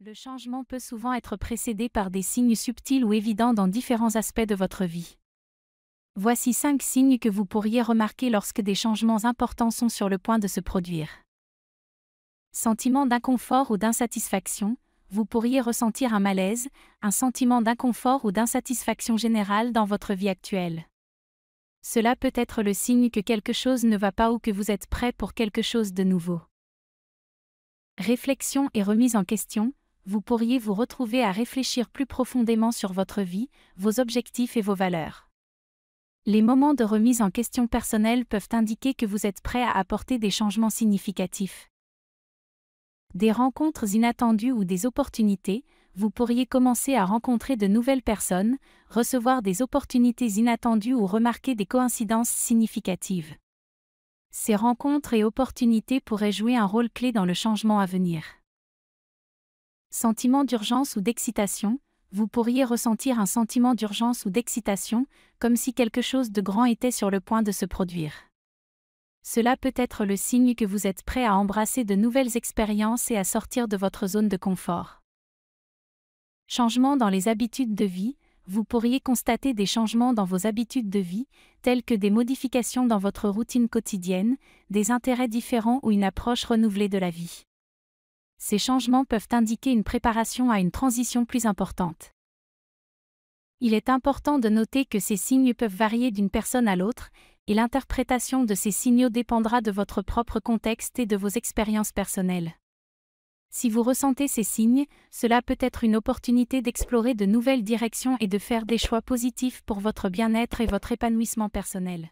Le changement peut souvent être précédé par des signes subtils ou évidents dans différents aspects de votre vie. Voici cinq signes que vous pourriez remarquer lorsque des changements importants sont sur le point de se produire. Sentiment d'inconfort ou d'insatisfaction, vous pourriez ressentir un malaise, un sentiment d'inconfort ou d'insatisfaction générale dans votre vie actuelle. Cela peut être le signe que quelque chose ne va pas ou que vous êtes prêt pour quelque chose de nouveau. Réflexion et remise en question, vous pourriez vous retrouver à réfléchir plus profondément sur votre vie, vos objectifs et vos valeurs. Les moments de remise en question personnelle peuvent indiquer que vous êtes prêt à apporter des changements significatifs. Des rencontres inattendues ou des opportunités, vous pourriez commencer à rencontrer de nouvelles personnes, recevoir des opportunités inattendues ou remarquer des coïncidences significatives. Ces rencontres et opportunités pourraient jouer un rôle clé dans le changement à venir. Sentiment d'urgence ou d'excitation, vous pourriez ressentir un sentiment d'urgence ou d'excitation, comme si quelque chose de grand était sur le point de se produire. Cela peut être le signe que vous êtes prêt à embrasser de nouvelles expériences et à sortir de votre zone de confort. Changement dans les habitudes de vie, vous pourriez constater des changements dans vos habitudes de vie, tels que des modifications dans votre routine quotidienne, des intérêts différents ou une approche renouvelée de la vie ces changements peuvent indiquer une préparation à une transition plus importante. Il est important de noter que ces signes peuvent varier d'une personne à l'autre, et l'interprétation de ces signaux dépendra de votre propre contexte et de vos expériences personnelles. Si vous ressentez ces signes, cela peut être une opportunité d'explorer de nouvelles directions et de faire des choix positifs pour votre bien-être et votre épanouissement personnel.